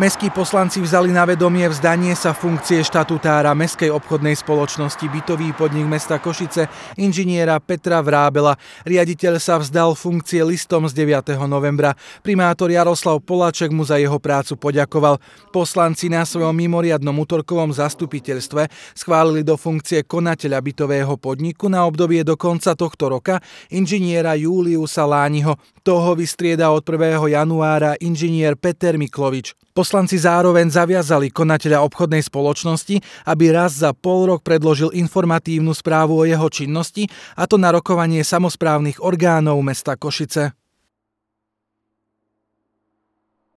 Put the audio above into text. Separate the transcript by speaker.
Speaker 1: Mestskí poslanci vzali na vedomie vzdanie sa funkcie štatutára Mestskej obchodnej spoločnosti bytový podnik mesta Košice inžiniera Petra Vrábela. Riaditeľ sa vzdal funkcie listom z 9. novembra. Primátor Jaroslav Poláček mu za jeho prácu poďakoval. Poslanci na svojom mimoriadnom útorkovom zastupiteľstve schválili do funkcie konateľa bytového podniku na obdobie do konca tohto roka inžiniera Júliusa Lániho. Toho vystrieda od 1. januára inžinier Peter Miklovič. Poslanci zároveň zaviazali konateľa obchodnej spoločnosti, aby raz za pol rok predložil informatívnu správu o jeho činnosti, a to na rokovanie samozprávnych orgánov mesta Košice.